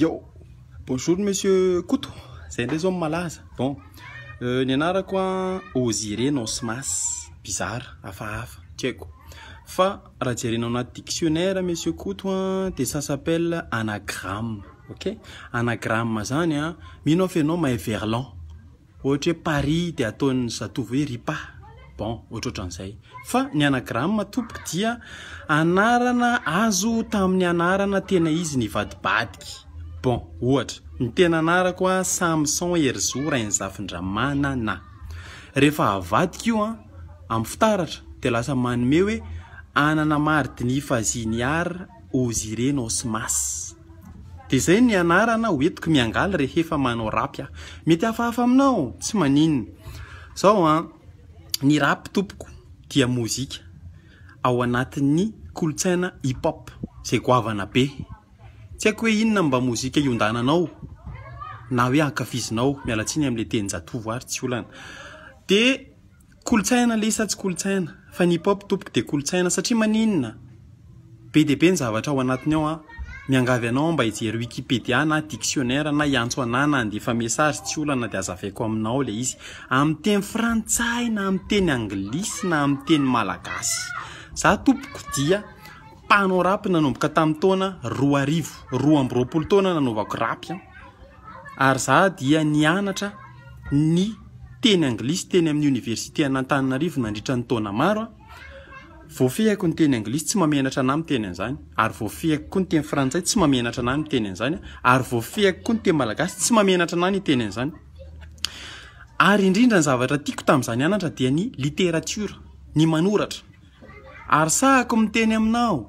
eo bonjour monsieur koto zay ndray zao malazaremaamnsieuro de sasapelle anarak anara zanya miino f anao mahay verlan ohatra hoe pari de ataonny zatovy hoe ripa aa nyanaramtompoka dia anarana azo tamin'ny anarana tena izy nyvadibadika bon ohatra ny tena anarakoa samy sen herzo ra nzafindramana naehefa avadik io a amy fitaratra de lasa manome hoe anana maridinifa inyar asirenasmas e zay nyanaanaoetiko a eeaeoyra tompoko dia mozika ao anatin'ny kolotsaina hipop zay oavana be sy aiko hoe inona mba mozika ndananao naoe akznao miaasny aml tenayna kolotsaina le satsy kolotsaina anyaop topok de kolonsaina satri mannnaedebeyaaey wikipedia na diionair naatsoanana ndefasay syolana de aikoao i am'yteny frantsay na am'yteny anglis na am'yteny malagasy za tompoko dia aa y teny anglisy teny amin'ny oniversité nantanina arivo nandritra ny tona aoa fehako ny teny anglizy tsy mamenatra na mi teny an'zany ary vofehako koany tey rantsay sy mamenatra na teny anyh a y literatora ny manoratra ary sahako miteny aminao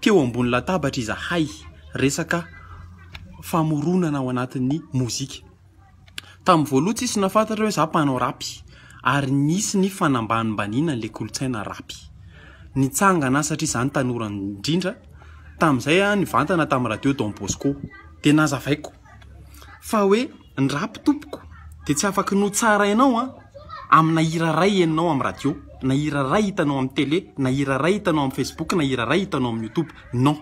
teo ambony latabatra iza hay resaka famoronana ao anati'ny mozika tamyvoaloha tsisy nafantatra hoe za panao rapy ary nisy ny fanambanimbaninanle olosainaaangana satria zanytanoranidrindra tamzay nyvantana tami'y radio dan boscodaoeray tomoko de tsy afaky no tsara anaoa amnairaray eninao amy radio na hiraray hitanao am'y telé nahiraray hitanao am facebook nairaray hitanao am'y outube non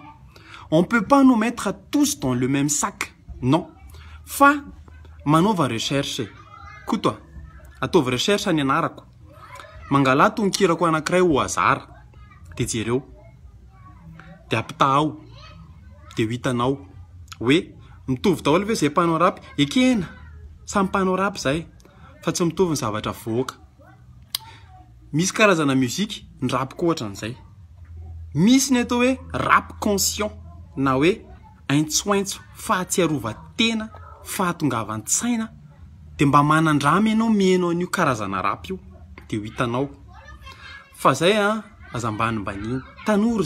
n peu pa no metre tousy dans le même sac non aovaecereeo de apita ao de hitanao oe mitovy daola eay a ekena samypanao rap zay fa tsy mitovyny zavatra voka misy karazana mizika nyrapiko ohatra an'izay misy ny atao hoe rapy cansien na hoe aintsoaintso fahatsyarovatena fahatongava ntsaina de mba manandram anao mnao n'io aaayy ana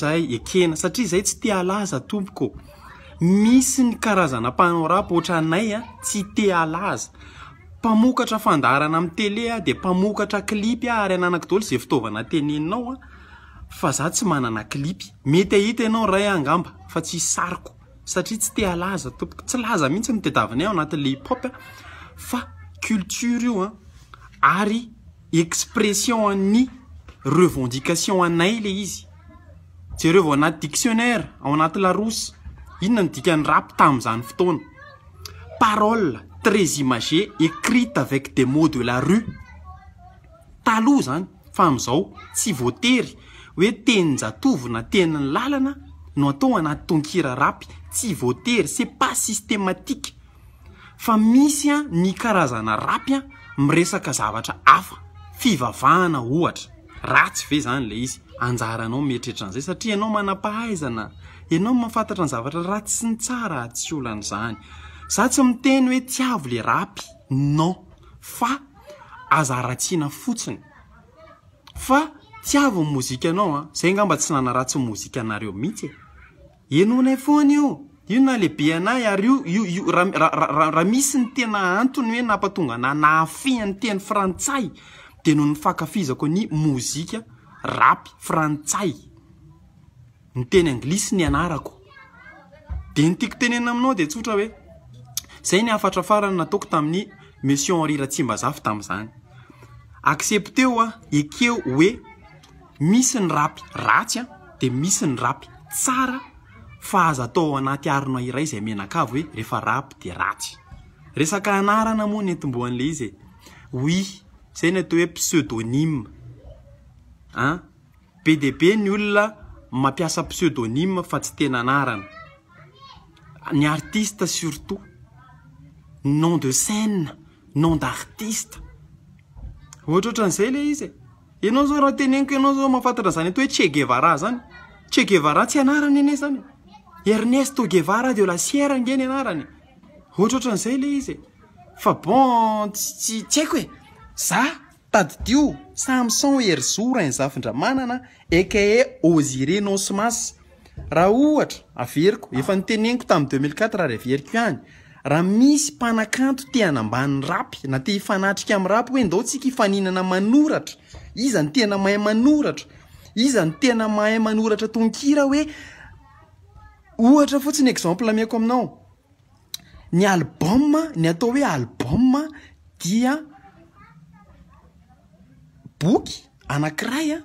zahayka saria zay tsy alaza ko isy ny azhaya tsy te alaza pamokatra fandarana am'y telea de mpamokatraipyak lo za itovanaenaoatsy mananaieyhitsyatreoary expression ny revendication anay ley izy zareo vao anaty diktionnaira ao anaty larosy inona ny dika ny rapy tamzany fotoana parôl trési mage écrite avec de mot de la rue taloha zany fa m'izao tsy voatery hoe tenynjatovona tenany lalana no atao anaty tonkira rapy tsy voatery ces pas ssémati fa misya ny aazanarapy miesaka zavatra afa fhaaaye nyle iaoetran'zay satria anao manapahaizana anao mahafantatra ny zavatra ra tsy nytsaraa tsy olan'izany a tsy miteny hoe tiavo le rapy nao fa zaratina fotsinyia mozknaoza ah. ngamba tsy nanaratsy mozikeiinonay e. foanyio io naleibe na ayoraha misy ny tena antony hoe na mpahatongana nafiany teny frantsay de noho ny fakafizako ny mozika rapy frantsay ny tenyalisny a nenena aminao deoaoe zay ny afatra farany nataoko tamin'ny mesion eriratsy mba zafy tamzany accepte o a ekeo hoe misy ny rapy ratsy a de misy ny rapy aa azoanatyarina iray zay menaka hoe eaa ateanarana moany etmboan'le izy e oui zay ny ato hoe pseudonima be debe ny olona mampiasa pseudonyma fa tsy tena anarana ny artiste surtout aoza mahafantara nzany ety hoe trgera zany tgeara tsy anarany ne zanyesy oza tadidio samy can erisora inzafindra manana eka e asirena e. smasy raha ohatra averiko efa nyteneniko tamin deumil4at raha ra averiko ihany raaha misy mpanakanto teanambany rapy na te ifanatrika am'ny rapy hoe ndao tsika inana maoratra iza ny enahorhrasyemle aô boky anakiray a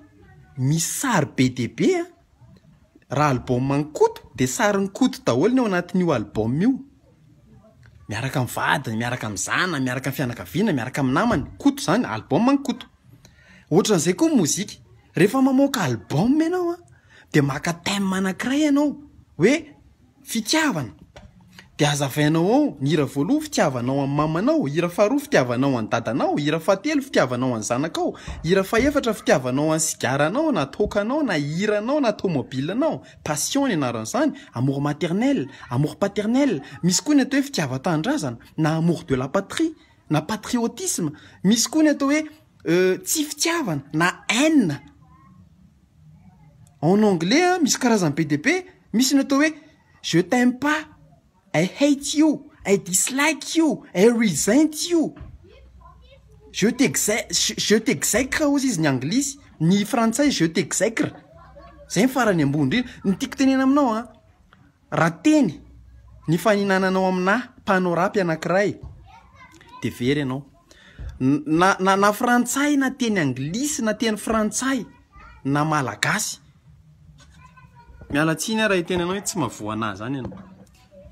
mis sary be debea raha albô ny koto de sary ny koto daholo ny ao anatinyio albaôma io miaraka m'vadiny miaraka mzana miaraka nfianakaviana miaraka mi namany koto zany albo ny koto ohatran'izay koa mozika rehefa mamoaka alboma ianao a de maka tamm anak'iray ianao hoe fitiavana de azavainao ao nira voaloha fitiavanao amamanao ira faharo fitiavanao adadanao ira faatelo fitiavanao a zanakaao ira faeatra fitiavanao aysiaraanao na tkanao na iraanao na tômobileanao passion ny anaran'zany amoro maternel amor paternel misy koa ny atao hoe fitiavatandrazana na amor de la patrie na patriotisme misy koa ny atao oe euh, tsy fitiavana na aeen anglais misy karazany be debe misy ny atao oeea i hate ou i dislike ou i resent iou jeut jeu tegzacre ozy izy ny anglisy ny frantsay jeu tegzacre zay my farany ambony ndrina ny tiako tenena aminao a raha teny ny faninananao aminaarayanairaaaonaa na frantsay na teny anglisy na teny frantsay na malagasynhaa tsy mavana zany anao